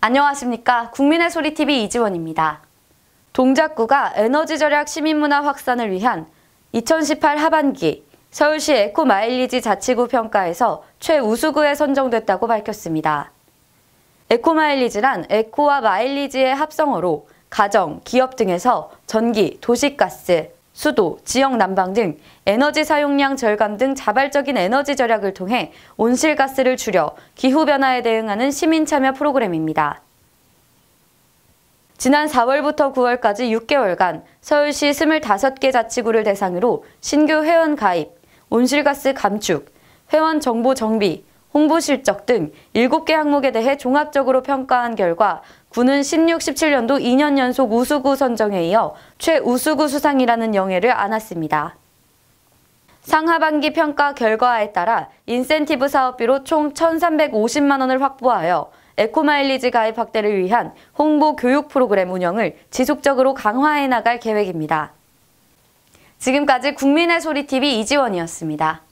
안녕하십니까 국민의 소리 TV 이지원입니다. 동작구가 에너지 절약 시민문화 확산을 위한 2018 하반기 서울시 에코 마일리지 자치구 평가에서 최우수구에 선정됐다고 밝혔습니다. 에코 마일리지란 에코와 마일리지의 합성어로 가정, 기업 등에서 전기, 도시가스, 수도, 지역 난방 등 에너지 사용량 절감 등 자발적인 에너지 절약을 통해 온실가스를 줄여 기후변화에 대응하는 시민참여 프로그램입니다. 지난 4월부터 9월까지 6개월간 서울시 25개 자치구를 대상으로 신규 회원 가입, 온실가스 감축, 회원 정보 정비, 홍보 실적 등 7개 항목에 대해 종합적으로 평가한 결과 군은 16, 17년도 2년 연속 우수구 선정에 이어 최우수구 수상이라는 영예를 안았습니다. 상하반기 평가 결과에 따라 인센티브 사업비로 총 1,350만 원을 확보하여 에코마일리지 가입 확대를 위한 홍보 교육 프로그램 운영을 지속적으로 강화해 나갈 계획입니다. 지금까지 국민의 소리TV 이지원이었습니다.